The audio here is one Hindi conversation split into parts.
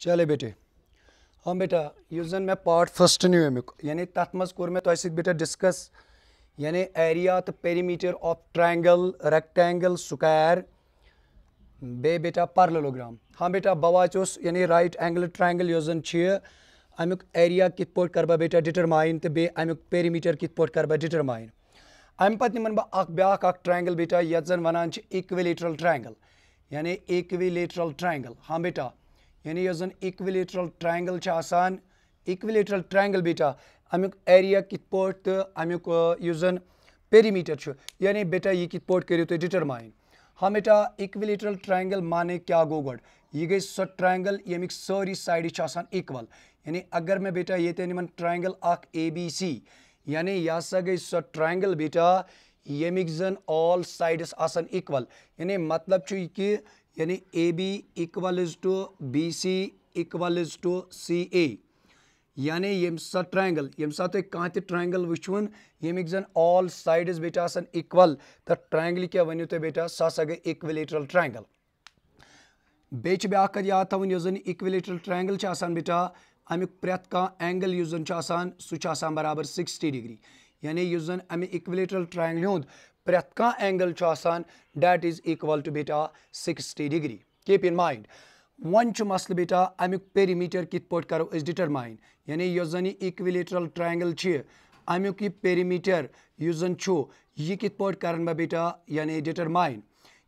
चले बेटे हम हाँ बेटा यु जन मे पार्ट फस्ट न्यू अमुक यानी तथ मज कोर मे तह तो बेटा डिस्कस यानी एरिया तो perimeter of triangle rectangle square बे बेटा पार्लोग्राम हाँ बेटा बह वाचोस यानी राइट एंगल ट्रायंगल यु जन अमुक एरिया कित पे कर बेटा डिटरमाइन तो बे अमुक पेरीमीटर कित पे कर डिटरमाइन अम पे निमन बह ब्या ट्रायंगल बेटा ये जन वनान इक्विलेटरल ट्रायंगल यानी इक्विलेटरल ट्रायंगल हाँ बेटा यानी यस जन इक्विलेटरल ट्रायंगल छ आसान इक्विलेटरल ट्रायंगल बेटा अमुक एरिया कित पोट अमुक यस जन पेरीमीटर यानी बेटा यह कित पोट करू तुम डिटरमाइन हाँ बेटा इक्विलेटरल ट्रायंगल माने क्या गो गोड यह गई सो ट्रायंगल यमिक सारी साइड इक्वल यानी अगर मैं बेटा ये इन ट्रायंगल अख ए यानी यह हसा गई सो ट्रायंगल बेटा यमिक जन ऑल साइडस इक्वल यानी मतलब कि यानी A B equal is to B C equal is to C A यानी ये सा ट्रायंगल ये सा तुम कह ट्रायंगल वुन यमिक जन ऑल साइडस बेटा आसन इक्वल तो ट्रायंगल क्या वनु तुम तो बेटा सह सा गई इक्विलेटरल ट्रायंगल बे ब्या याद थवन यु जन इक्विलेटरल ट्रायंगल आसान बेटा अमुक प्रथ कह एंगल यूज़न जन आसान बराबर 60 डिग्री यानी यूज़न जन अमे इक्विलेटरल ट्रायंगल हूँ प्रेत कह angle that is equal to बेटा sixty degree keep in mind वन मसल बेटा अमुक पेरीमीटर कित पे करो डिटरमाइन यानी यो जन इक्विलेटरल ट्रायंगल अमुक यह पेरीमीटर यह जन यह कित पे कर बेटा यानी डिटरमाइन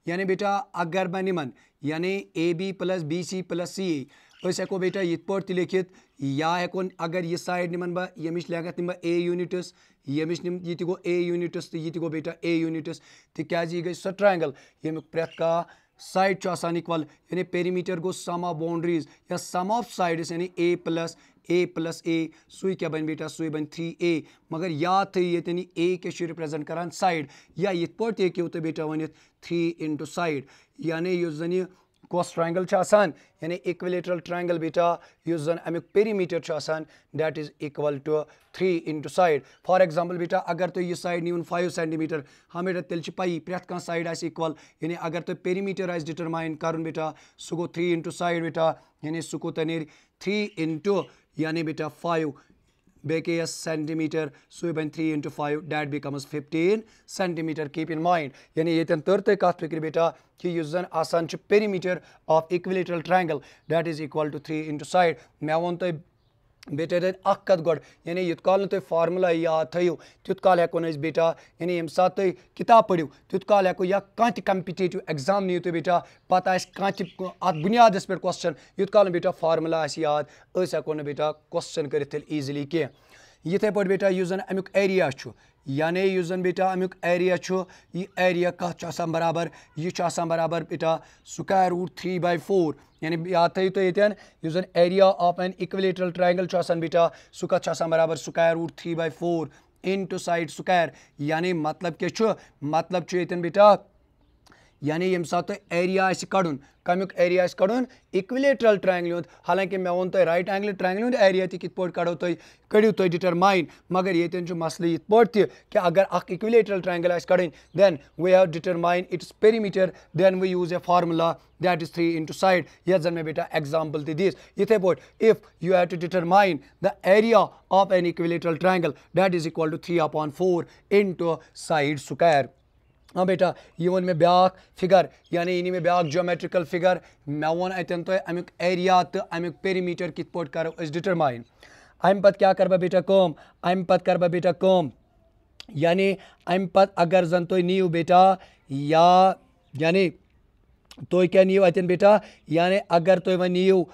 यानी बेटा अगर बन यानी A B plus B C plus C हेको बेटा ये पे लिखित या हेको अगर यह साइड निमन बह यम लागत निम ए यूनिटस ये ये गो ए यूनिटस तो यह बेटा ए यूनिटस तिकाज यह गई सो ट्रैंगल यमुक प्रत कह साइड आसान इक्वल यानी पेरीमीटर गो सम ऑफ बाउंड्रीज या सम ऑफ साइड्स यानी ए प्लस ए प्लस ए सुई क्या बन बेटा सुई बन थ्री ए मगर याद थी ये ए के रिप्रेजेंट कर साइड या ये पे हूँ तो बेटा वन थ्री इंटू साइड यानी इस जन कस ट्रायंगल यानी इक्विलेटरल ट्रायंगल बेटा इस जन अमुक perimeter that is equal to three into side for example बेटा अगर तुम यह साइड नीन फाइव सेंटीमीटर हाँ बेटा तेल पी प्रेथ कह साइड आज इक्वल यानी अगर तुम पेरीमीटर आज डिटरमाइन कर बेटा सह गो थ्री इंटू साइड बेटा यानी सह कूत ने थ्री इंटू यानी बेटा five Becquerel centimeter. So when 3 into 5 that becomes 15 centimeter. Keep in mind. Yani yeten törtə kath fikri beta ki uses an asan perimeter of equilateral triangle that is equal to 3 into side. Mən onu बेटे अख कत गो यानी युत काल तुम तो फार्मूला याद थो तुत काल हेको बेटा यानी ये सात तुम तो किताब पढ़ू तुत काल हेको या कह कम्पिटेटिव एग्जाम नीव तुम बेटा पत कह अत बुनियाद पे क्वेश्चन युत काल बेटा फार्मूला याद हेको बेटा क्वेश्चन कर ईजिली कह इथे पे बेटा जन अमुक एरिया यानी इस बेटा अमुक एरिया यह एरिया कत बराबर यह बराबर बेटा square root three by four यानी याद थो तो यन इस area of an equilateral triangle बेटा सो कत बराबर square root three by four into side square यानी मतलब क्या मतलब ये बेटा यानि ये सात तो कड़ कड़न कमिक एरिया कड़न इक्विलेटरल ट्रायंगल हूँ हालांकि मे वो तुम राइट एंगल ट्रायंगल हूँ एरिया तक कौ कड़ो तुम कड़ो तुम डिटरमाइन मगर ये मसल इत पे कि अगर अख इक्विलेटरल ट्रायंगल कड़न then we have determine its perimeter then we use a formula that is three into side ये जन मे बेटा एग्जाम्पल तथ इथे पे if you have to determine the area of an equilateral triangle that is equal to three upon four into side square हाँ बेटा ये वो मे ब्या फिगर यानी यह मे ब्या जोमेट्रिकल फिगर मे वो अतन तुम अमुक एरिया तो अमुक पेरीमीटर कित पे करो डिटरमाइन अम पत क्या कर बेटा कम अम पत कर बेटा कम यानी अम पत अगर जन तुम नीव बेटा या यानी तु तो क्या नीव अतन बेटा यानी अगर तुम वह नीव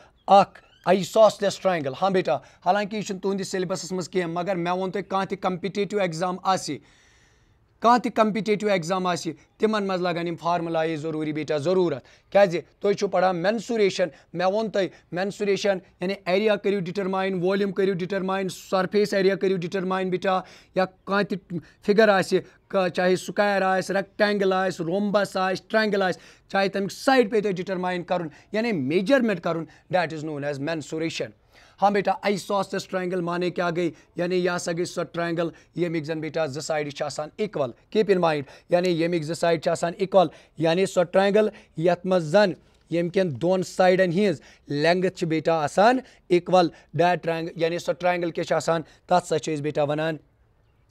अख आइसोसलेस हाँ बेटा हालांकि यह तुंदिस सिलेबस मे मगर मे वो तुम कह कम्पिटेटिव एग्जाम आ कह तम्पिटेटिव एग्जाम आम लगन यम जरूरी बेटा ज़रूरत क्या तुम पढ़ा मेनसुरेशन मे वो तुम मेनसुरेशन यानी एरिया करू डिटरमाइन वॉल्यूम करू डिटरमाइन सरफेस एरिया करू डिटरमाइन बेटा या कह फिगर आ चाहे स्क्वायर आक्टेंगल रेक्टेंगल आस रोमबस आस ट्रैंगल आस चाहे तमिक साइड पे तुम डिटरमाइन कर मेजरमेंट कर that is known as mensuration हाँ बेटा आई ट्रायंगल माने क्या गई यानी यह सा गई सो ट्रायंगल ये जन बेटा जो side equal keep in mind यानी ये जो साइड इक्वल यानी सो ट्रायंगल यथ मज जन यम कन दोन साइडन हिज लेंथ बेटा आसान इक्वल डैट ट्रायंगल यानी सो ट्रायंगल क्या तथा बेटा वनान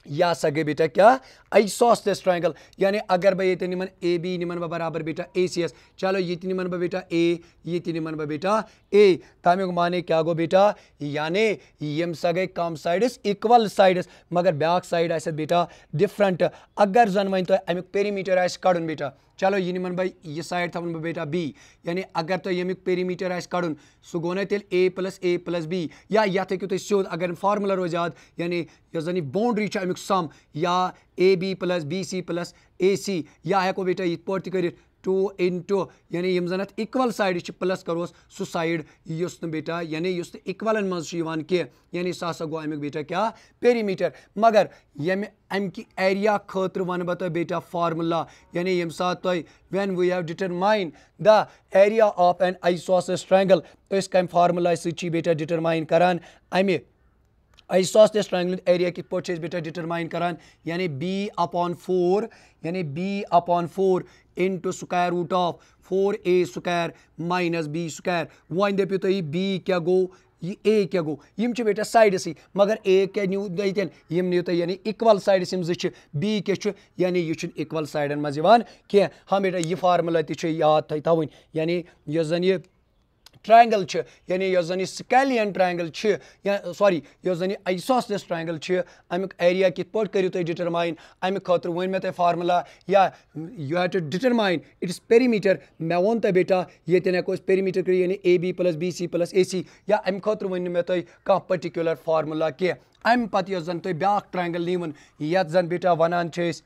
यह हसा गई बेटा क्या आई सॉस ट्राइंगल यानी अगर बह ये निमन ए बी निमन बह बराबर बेटा ए सी एस चलो ये निमन बह बेटा ए ये निमन बह बेटा ए तमिक माने क्या गो बेटा यानी ये सा गई कम साइडस इक्वल साइडस मगर ब्या साइड आस बेटा डिफरेंट अगर जन वन तो अमुक पेरीमीटर आस कड़ बेटा चलो यह नमन बह यह साइड थवन बह बेटा बी यानी अगर तुम यमिक पेरीमीटर आस कड़ सह गो ना तेल A plus A plus B या ये हूँ तुम सिोद अगर फार्मूला रोज याद यानी यस जन यह बाउंड्री अमुक सम या A B plus B C plus A C या हेको बेटा इत पे टू इन टू यानी यम जन अत इक्वल साइड प्लस करोस सो साइड इस बेटा यानी इस इक्वलन मजान कह यानी सह हा गो अमुक बेटा क्या पेरीमीटर मगर यम अमक एरिया खतर वन बह बेटा फार्मूला यानी यम सात तो when we have determine the area of an आइसोस ट्रैंगल तो कम फार्मूला सी बेटा डिटरमाइन कर अमे ऐसा तो ट्रायंगुलर एरिया कित पे बेटा डिटरमाइन करान यानी बी अपॉन फोर यानी B upon four into square root of four A square minus B square वो दपो तुम बी क्या गो यह ए क्या गो यम बेटा साइडस मगर ए क्या न्यू तन यम नो तुम यानी इक्वल साइडस यम जो बी क्या यानी यह इक्वल साइडन मज कह हाँ बेटा यह फार्मूला तह थी तवन यानी यह ٹرٛینٛگل چھِ یعنی یۄس زَن یہِ سِکیلِیَن ٹرٛینٛگل چھِ یا سوری یۄس زَن یہِ ایساسنَس ٹرٛینٛگل چھِ اَمیُک ایریا کِتھ پٲٹھۍ کٔرِو تُہۍ ڈِٹرماین اَمہِ خٲطرٕ ؤنۍ مےٚ تۄہہِ فارمُلا یا you have to determine it is perimeter مےٚ ووٚن تۄہہِ بیٹا ییٚتٮ۪ن ہٮ۪کو أسۍ پیریٖمیٖٹَر کٔرِتھ یعنی A B plus B C plus A C یا اَمہِ خٲطرٕ ؤنۍ نہٕ مےٚ تۄہہِ کانٛہہ پٔٹِکیوٗلَر فارمُلا کینٛہہ اَمہِ پَتہٕ یۄس زَن تۄہہِ بیٛاکھ ٹرٛینٛگل نِوٕن یَتھ زَن بیٹا وَنان چھِ أسۍ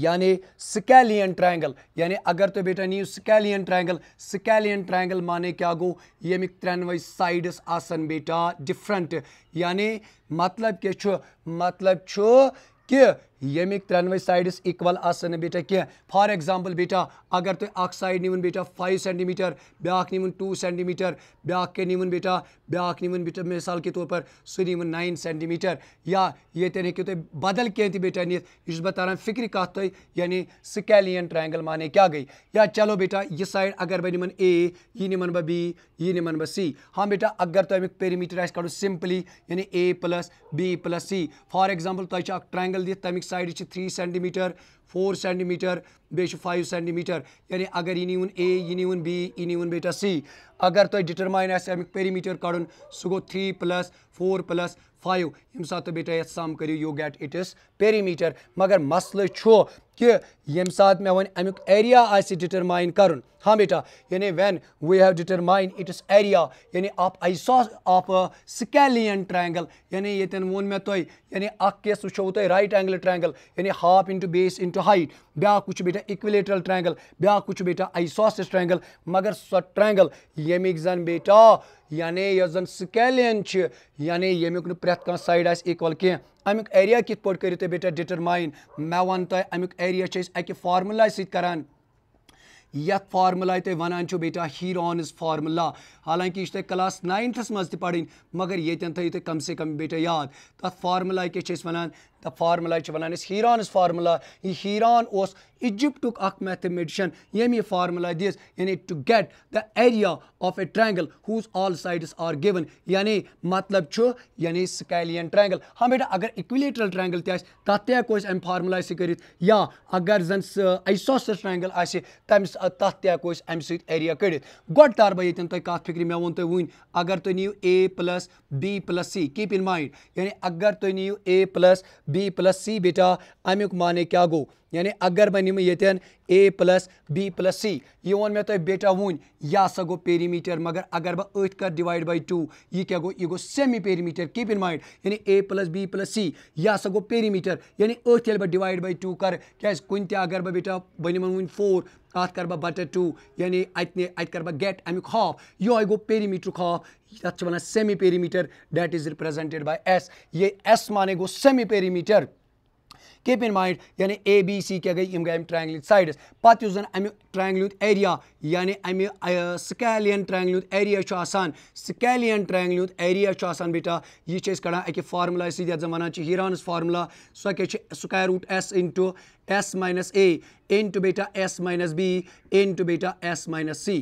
यानि स्कैलियन ट्रायंगल यानि अगर तो बेटा नीव स्कैलियन ट्रायंगल स्कैलियन ट्रायंगल माने क्या गो यम त्रेनवे साइडस आसन बेटा डिफरेंट यानि मतलब क्या मतलब कि यमिक त्रोनवे साइडस इक्वल आसन बेटा कह फॉर एग्जाम्पल बेटा अगर तुम तो साइड नीवन बेटा फाइव सेंटीमीटर ब्या नीवन टू सेंटीमीटर ब्या क्या नीवन बेटा ब्या नीवन बेटा मिसाल के तौर पर सह नीवन नाइन सेंटीमीटर या ये तो हूँ तुम बदल कह बेटा नित यह बतान फिक्र कह तुम तो, यानी स्कैलियन ट्रायंगल माने क्या गई या चलो बेटा यह साइड अगर बह नीवन ए यह बह बी यह नीवन बह सी हाँ बेटा अगर तुम तो पेरीमीटर आस कड़ सिंपली यानी A plus B plus C for example तुम तो ट्रायंगल दिख तमिक side three centimeter four centimeter बे फाइव सेंटीमीटर यानी अगर यह नीन ए नीन बी यह नीन बेटा सी अगर तुम डिटरमाइन अमिक पेरीमीटर का सह गो प्लस फोर प्लस फाइव यम सात तो बेटा ये सम करो you get it is perimeter मगर मसल कि यम सात मे वन अमु एरिया डिटरमाइन कर हाँ बेटा यानी when we have determine its area यानी आप आई आप स्कैलियन ट्रायंगल यानी ये वोन मे तुम यानी केस वो तुम राइट एंगल ट्रायंगल यानी half into base into height ब्या बेटा इक्विलेटरल ट्रायंगल ब्या बेटा आइसोसिस ट्रायंगल मगर सो ट्रायंगल यमिक जन बेटा यानी इस जन स्कैलियन न यमुक پرٛٮ۪تھ کانٛہہ سایڈ آسہِ اِکوَل کینٛہہ اَمیُک ایریا کِتھ پٲٹھۍ کٔرِو تُہۍ بیٹا ڈِٹرمایِن مےٚ وَن تۄہہِ اَمیُک ایریا چھِ أسۍ اَکہِ فارمُلاے سۭتۍ کَران یَتھ فارمُلاے تُہۍ وَنان چھُو بیٹا ہیٖرانٕز فارمُلا حالانکہِ یہِ چھُ تۄہہِ کلاس ناینتھَس منٛز تہِ پَرٕنۍ مگر ییٚتٮ۪ن تھٲیِو تُہۍ کَم سے کَم بیٹا یاد تَتھ فارمُلاے کیٛاہ چھِ أسۍ وَنان द फार्मुला वन हीरान फार्मुला यह हीरान इजिप्टुक अख मैथमेटिशन यम यह दिस यानी to get the area of a triangle whose all sides are given यानी मतलब छु यानी स्कैलियन ट्रैंगल हाँ बेटा अगर इक्विलेटरल ट्रैंगल तथ तेको अम फार्मुला से कर अगर जन आइसोसर ट्रैंगल आम तथ तेको अम सरिया कड़ गोड तार बह ये तुम फिक्र मे वो तुम अगर तुम नियो A plus B plus C keep in mind यानी अगर तुम नियो A plus B plus C बेटा अमुक माने क्या गो यानि अगर बन यन A plus B plus C यह वो मे तुम बेटा वुन यह हसा गो पेरीमीटर मगर अगर बह कर डिवाइड बाई टू यह क्या गो यह गो semi perimeter keep in mind यानी A plus B plus C यह हसा गो पेरीमीटर यानी अथ ये बह डिवाइड बाई टू कर क्या कुन ते अगर बह बेटा बन वन फोर अत कर बटर टू यानी अत कर बह गेट अमुक हाफ यो गो पेरीमीटर हाफ तथा semi perimeter that is represented by S ये एस माने गो semi perimeter keep in mind यानी ए बी सी क्या गई यम गए ट्रायंगल साइडस पत् यस जन अमि ट्रायंगल एरिया यानी अमि scalene triangle area scalene triangle area बेटा यह कड़ान अकि फार्मूल सत वन हीरानस फार्मूला सो क्या square root S into S minus A to बेटा एस माइनस बी टू बेटा एस माइनस सी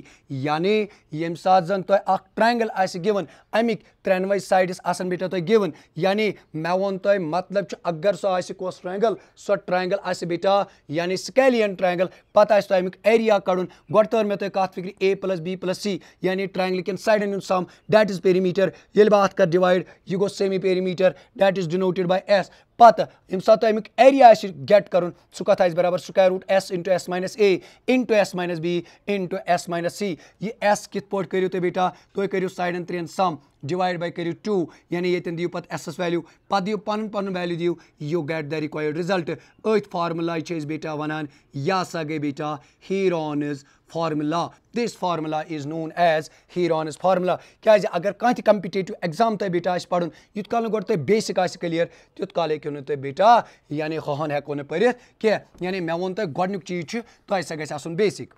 यानी ये साथ जन तो अख ट्रायंगल आस गिवन अमिक त्रेनवे साइडस आसन बेटा तो गिवन यानी मे वो तो मतलब अगर सो आस कोस ट्रायंगल सो ट्रायंगल आस बेटा यानी स्केलियन ट्रायंगल पत आस तो अमिक एरिया कड़न गोड तर मे तुम कत फिक्र A plus B plus C यानी ट्रायंगल कन साइडन हूँ सम डेट इज पेरीमीटर ये बात कर डिवाइड यह गो semi perimeter that is denoted by S पत यम सात अमिक एरिया गेट कर सह कत बराबर square root S into S minus A into S minus B into S minus C यह एस कित पे बेटा तुम करू साइडन त्रेन सम डिवाइड बाई करू टू यानी ये दिव पे एस एस वैल्यू पे दिव पन पन वैल्यू दिव you get the required result अथ फार्मूल बेटा वनान यह सा गई बेटा Heron's formula this formula is known as Heron's formula क्या अगर कह कम्पिटेटिव एग्जाम तुम बेटा पढ़ युत कल गो बेसिक आलियर तुत कल हूँ तुम बेटा यानी होहन हेको ना पढ़ कह यानी मे वो तुम गोडनिक चीज तुह सा गई बेसिक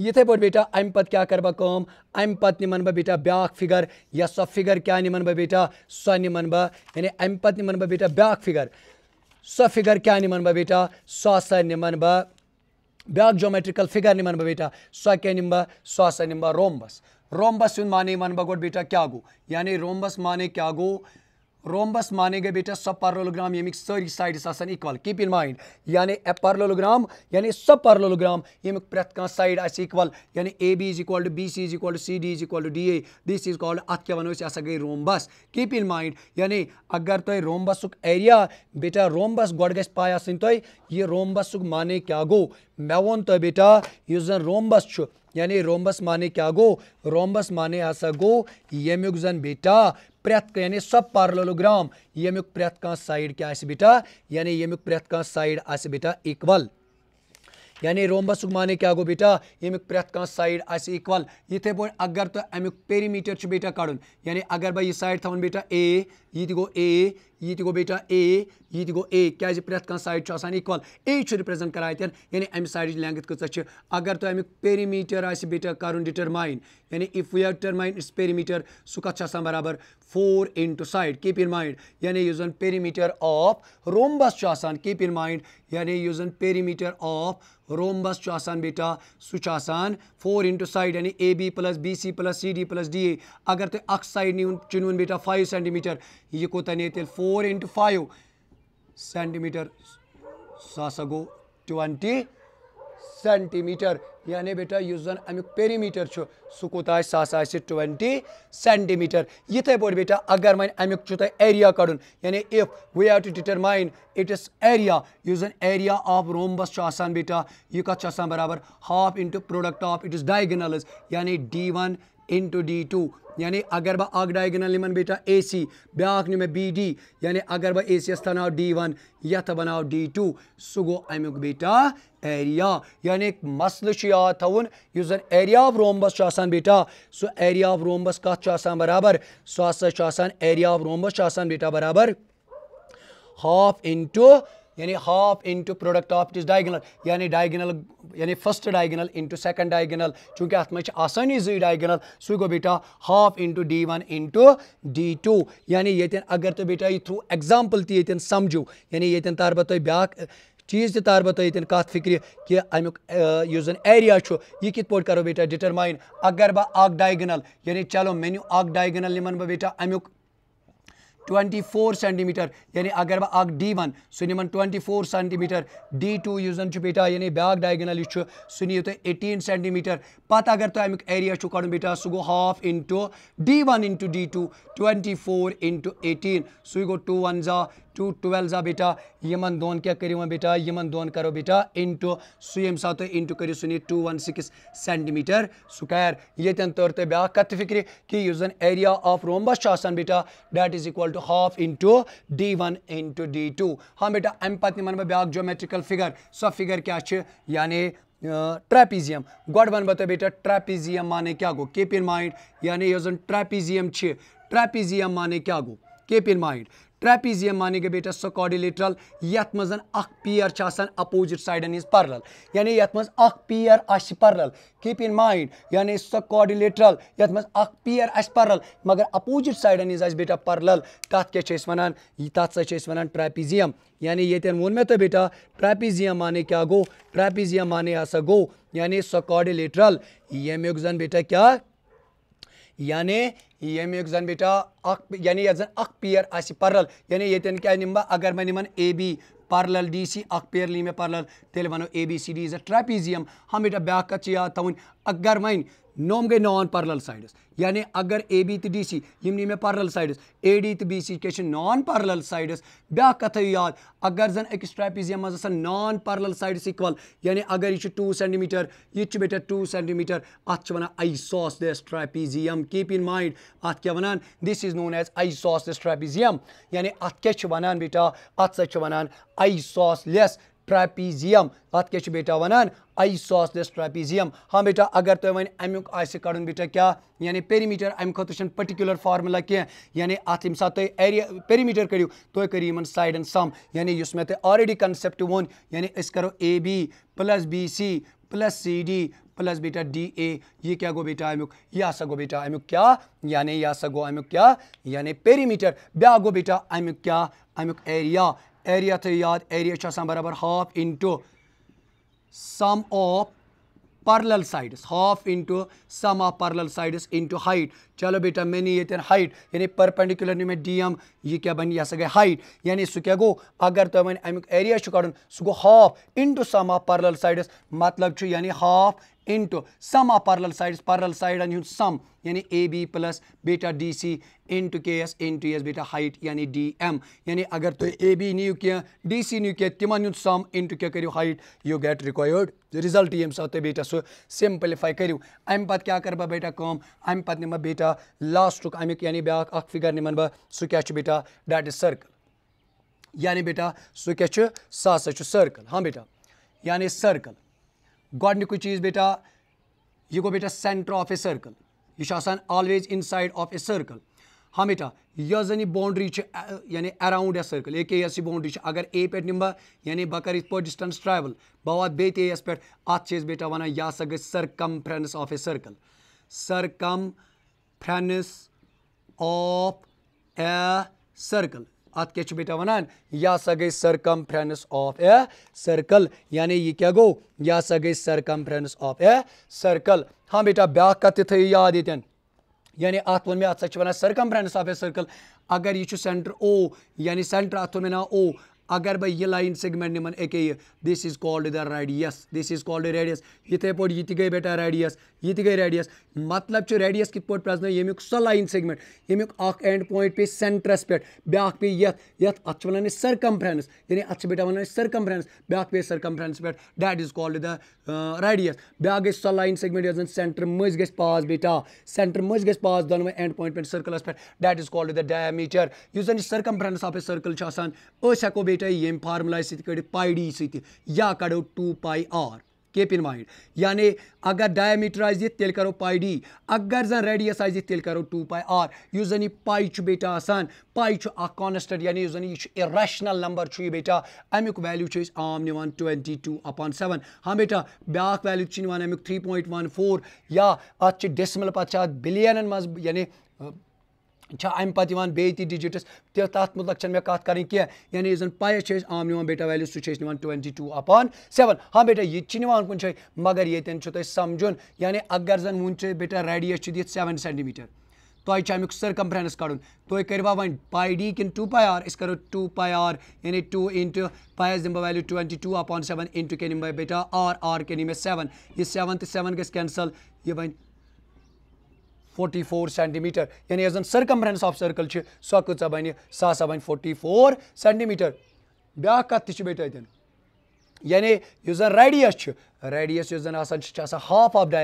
ये पे बेटा अम पत् क्या कर बह कम अम पत् निमन बह बेटा ब्या फिगर या सो फिगर क्या निमन बह बेटा सो निमन बह यानी अम पत् निमन बह बेटा ब्या फिगर सो फिगर क्या निमन बह बेटा सो सा निमन बह ब्या जोमेट्रिकल फिगर निमन बह बेटा सो क्या निम बह सो सा निम बह रोमबस रोमबस माने मन बह गोट बेटा क्या गो यानी रोमबस माने क्या गो रोमबस माने गए बेटा सब पार्लोलोग्राम यमिक सारी साइडस आसान इक्वल कीप इन माइंड यानी ए पार्लोलोग्राम यानी सब पार्लोलोग्राम यमिक प्रत्येक कहाँ साइड आस इक्वल यानी A B is equal to B C is equal to C D is equal to D A this is called अत क्या वनो गई रोमबस कीप इन माइंड यानी अगर तुम रोमबस एरिया बेटा रोमबस गोड ग पाई आसन तुम यह माने क्या गो मे वो तो बेटा इस जन रोमबस यानी रोमबस माने क्या गो रोम्बस माने हसा गो यमुक जन बेटा प्रत यानी सब पार्लोलोग्राम यमुक प्रत कह साइड क्या बेटा यानी यमुक प्रत कह साइड बेटा इक्वल यानी रोम्बस माने क्या गो बेटा यमुक प्रत कह साइड इक्वल इथे पे अगर तो अमुक पेरीमीटर बेटा काड़न यानी अगर बह यह साइड थवन बेटा ए यह तो गो ए ये गो बेटा ए ये गो ए क्या प्रेथ कह साइड इक्वल ए रिप्रेजेंट करान यानी अम्ह साइड लेंथ कह अगर तुम तो पेरीमीटर आ बेटा कर डिटरमाइन यानी if we are determine is perimeter सह कत बराबर four into side keep in mind यानी इस जन perimeter of rhombus keep in mind यानी इस जन पेरीमीटर ऑफ रोमबस बेटा सह फोर इंटू साइड यानी A B plus B C plus C D plus D A अगर तुम अक् साइड नी चुन बेटा फाइव सेंटीमीटर यह कोत ने फोर इंटू फाइव सेंटीमीटर सासगो ट्वेंटी सेंटीमीटर यानी बेटा इस जन अमुक पेरीमीटर सह कूत ट्वेंटी सेंटीमीटर इथे पे बेटा अगर वन अमुक एरिया कड़ यानी if we have to determine its area is जन एरिया ऑफ रोमबस बेटा यह कत बराबर half into product of its diagonal यानी D one into D two यानी अगर बह अग डायगनल इन बेटा ए सी ब्या नु मे बी डी यानी अगर बह ए सी यस तनाव डी वन यथ बनाव डी टू सह गो अमुक बेटा एरिया यानी मसल याद थवन इस जन एरिया आफ रोमबस बेटा सह एरिया आफ रोमबस कत बराबर सह हसा एरिया आफ रोमबस बेटा बराबर हाफ इंटू यानी half into product of this diagonal यानी डायगनल यानी first diagonal into second diagonal चूंकि अत मे आसानी जी डायगनल सू गो बेटा half into D one into D two यानी ये अगर तुम तो बेटा यह थ्रू एग्जाम्पल तन समझो यानी ये तार बह ब्या चीज़ तो तार बह ये कत फिक्र कि अमुक जन एरिया यह कित पे करो बेटा डिटरमाइन अगर बह डायगनल यानी चलो मे नू डायगनल नमन बह बेटा अमुक फोर सेंटीमीटर यानी अगर आग डी वन सह फोर सेंटीमीटर डी टू जन बेटा यानी ब्या डायगनल यह सह नीव तुम एटीन सेंटीमीटर पत् अगर तुम तो अमुक एरिया कड़ बेटा सो गो half into D one into D two twenty four into eighteen सह गो टू वन जा टू ट्वेल्व जा बेटा यमन दोन क्या करो बेटा यमन दोन करो बेटा इंटू सो ये तुम इंटू करो सू two one six centimetre square ये तौर तुम ब्या कत फिक्र कि उस एरिया ऑफ रोमबस बेटा that is equal to half into D one into D two हाँ बेटा अम पे वन ब्या जोमेट्रिकल फिगर सो फिगर क्या यानी ट्रैपीजियम गोड वन बह बेटा ट्रैपीजियम माने क्या गो कीप इन माइंड यानी उस ट्रैपीजियम ट्रैपीजियम माने क्या गो कीप इन माइंड ट्रैपीजियम माने गए बेटा सो कॉडिलेटरल यहां मज पेयर अपोजिट साइडन हिज पर्ल यानी यहां मज pair parallel keep in mind यानी सो कॉडिलेटरल यहां मज पेयर पर्ल मगर अपोजिट साइडन हिज बेटा पर्ल तथ क्या वनान तथ सा वनान ट्रैपीजियम यानी ये वोन मे तो बेटा ट्रैपीजियम माने क्या गो ट्रैपीजियम माने हा गो यानी सो कॉडिलेटरल यमुक जन बेटा क्या यानि जन बेटा यानी ये जन अख पेयर परल यानि ये क्या निम बह अगर मैं निमन ए बी parallel DC अख पेयर ली मे parallel तेल वनो A B C D is a trapezium हम बेटा ब्या कत याद थवन अगर वन नोम गई नॉन पारल साइडस यानी अगर ए बी तो डी सी यम पर्ल साइडस ए डी तो बी सी क्या नॉन पारल साइडस ब्या कथ याद अगर जन अक्स ट्रैपीजियम मज नॉन पारल साइडस इक्वल यानी अगर यह टू सेंटीमीटर यह बेटा टू सेंटीमीटर अत वन आईसॉस this trapezium keep in mind अत क्या वन दिस इज नोन एज आईसॉस दिस ट्रैपीजियम यानी अत क्या वन बेटा अत वन आईसॉस लेस ट्रापीजियम अत क्या बेटा वनान आई सॉसलेस ट्रैपीजियम हाँ बेटा अगर तुम तो वन अमुक आड़न बेटा क्या यानि पेरीमीटर अमि खुद पर्टिकुलर फार्मूला कह यानी अत ये तुम एरिया पेरीमीटर करू तुम कर करो साइडन सम यानी इस मैं ऑलरेडी कन्सेप्ट वो यानी करो A B plus B C plus C D plus बेटा डी ए ये क्या गो बेटा अमुक यह हसा गो बेटा अमुक क्या यानी यह हसा गो अमुक क्या यानी पेरीमीटर ब्या गो बेटा अमुक क्या अमुक एरिया एरिया थे याद एरिया बराबर half into sum of parallel sides half into sum of parallel sides into height चलो बेटा मैंने ये ये हाइट यानी परपेंडिकुलर ने मैं डीएम ये क्या बन यह गए हाइट यानी सू क्या गो अगर तुम तो अमुक एरिया कड़ू सू गो half into sum of parallel sides मतलब यानी half into sum of parallel sides parallel side and you sum यानी ए बी प्लस बेटा डी सी इन टू के एस इन टू एस बेटा हाइट यानी डी एम यानी अगर तुम ए बी नीव क्या डी सी नीव क्या तिमन हूँ सम इन टू क्या करो height you get required result ये सात तुम बेटा सह सिम्प्लिफाई करो अम पे क्या कर बह बेटा कम अम पे निम बेटा लास्ट अमिक यानी ब्या फिगर निमन बह सह क्या बेटा डैट इज सर्कल यानी बेटा सह क्या सह सर्कल हाँ बेटा यानी सर्कल गۄडنِکُے چیٖز بیٹا یہِ گوٚو بیٹا سٮ۪نٹَر آف اے سٔرکٕل یہِ چھُ آسان always inside of a circle ہاں بیٹا یۄس زَن یہِ بونٛڈری چھِ یعنی اٮ۪راوُنٛڈ اےٚ سٔرکٕل اے کے یۄس یہِ بونٛڈری چھِ اگر اے پٮ۪ٹھ نِمہٕ بہٕ یعنی بہٕ کَرٕ یِتھ پٲٹھۍ ڈِسٹَنٕس ٹرٛیوٕل بہٕ واتہٕ بیٚیہِ تہِ اے یَس پٮ۪ٹھ اَتھ چھِ أسۍ بیٹا وَنان یہِ ہَسا گژھِ circumference of a circle circumference of a circle अत क्या बेटा वनान यह हसा circum circumference of a circle यानी यह क्या गो यह गई circum circumference of a circle हाँ बेटा ब्या कत तथ याद ये यानी अत वन मे अत सर्कमफ्रेंस ऑफ ए सर्कल अगर यह सेंटर ओ यानी सेंटर अत वो मे ना ओ अगर बह यह लाइन सेगमेंट निमन एक this is called the radius this is called radius इथे पे यह गई बेटा रेडियस यह गई रेडियस मतलब रेडियस कित पे प्रजन यमुक सो लाइन सेगमेंट यमुक एंड पॉइंट पे सेंटरस पे ब्या पे ये अत वन सरकमफ्रेंस यानी अत बेटा वन सरकमफ्रेंस ब्या पे सरकमफ्रेंस पे that is called the radius ब्या गई सो लाइन सेगमेंट ये सेंटर मज ग पास बेटा सेंटर मज ग पास दोनों एंड पॉइंट पे सर्कलस पे that is called the diameter is circumference of a circle हेको بیٹا ییٚمہِ فارمُلاے سۭتۍ کٔڑِتھ پاے ڈی سۭتۍ یا کَڑو two pi R keep in mind یعنی اگر ڈایامیٖٹر آسہِ دِتھ تیٚلہِ کَرو پاے ڈی اگر زَن ریڈیَس آسہِ دِتھ تیٚلہِ کَرو ٹوٗ پاے آر یُس زَن یہِ پاے چھُ بیٹا آسان پاے چھُ اَکھ کانسٹنٛٹ یعنی یُس زَن یہِ چھُ اِریشنَل نمبر چھُ یہِ بیٹا اَمیُک ویلیوٗ چھِ أسۍ عام نِوان ٹُوَنٹی ٹوٗ اَپان سٮ۪وَن ہاں بیٹا بیٛاکھ ویلیوٗ چھِ نِوان اَمیُک تھرٛی پویِنٛٹ وَن فور یا اَتھ چھِ ڈِسمِل پَتہٕ چھِ اَتھ بِلیَنَن منٛز یعنی अम पा डिजिटस तथ मुतल मे कत करें कह आम बेटा वैल्यू सू ट्वेंटी टू अपान सेवन हाँ बेटा ये कुन जो मगर ये तुम्हें यानि अगर जन वो बेटा रेडियस दी सेवन सेंटीमीटर तुम्हें तो अमुक सरकमफ्रेंस कड़ तुम कर पाय डी कि टू पाय आर करो टू पाय आर यानि टू इंटू पायस दिम value twenty two upon seven into कह बेटा आर आर कह सेवन यह सेवन तो सेवन गैनसल यह वन फोर्टी फोर सेंटीमीटर यानी यह सर्कमरेंस ऑफ सर्कल सो कह बन सह बन फोटी फोर सेंटीमीटर ब्या कत तेटन यानी इस रेडियस रेडियस यु इस हाफ ऑफ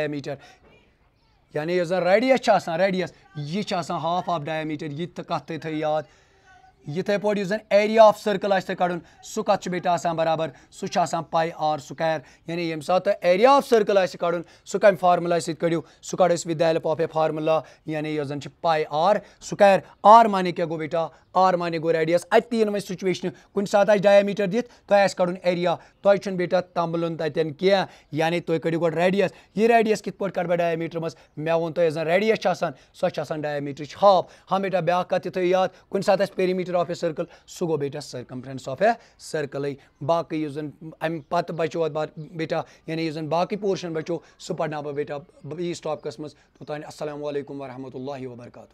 यानि यु जन रेडियस रेडियस यह हाफ ऑफ डायमीटर यह कत थी याद इथे पे जो एरिया ऑफ सर्कल कड़न सह कत बराबर सह पाई आर स्कैर यानी ये सात एरिया ऑफ सर्कल कड़न सह कम फार्मूल सड़ू सह कड़ with help of a formula यानी यह पाई आर स्कैर आर माने क्या गो बेटा आर माने गो रेडियस अत इन वह सिचुएशन कुन सात आज डायमीटर दिख तुम कड़ी एरिया तुम्हें बेटा तंबल ततन क्या यानी तुम कड़ी गोड़ रेडियस यह रेडियस कित पा कर डायमीटर डायामीटर मज मे वो तुम जन रेडियस सो डायमीटर हाफ हाँ बेटा ब्या कत तु याद कुन सात पेरीमीटर ऑफ ए सर्कल सो गो बेटा circumference of a circle बाकी जन अम पत बचो बेटा यानी जन बाकी पोर्शन बचो सह पढ़ना बेटा बी टॉपिकस मज असल वरहमल वर्का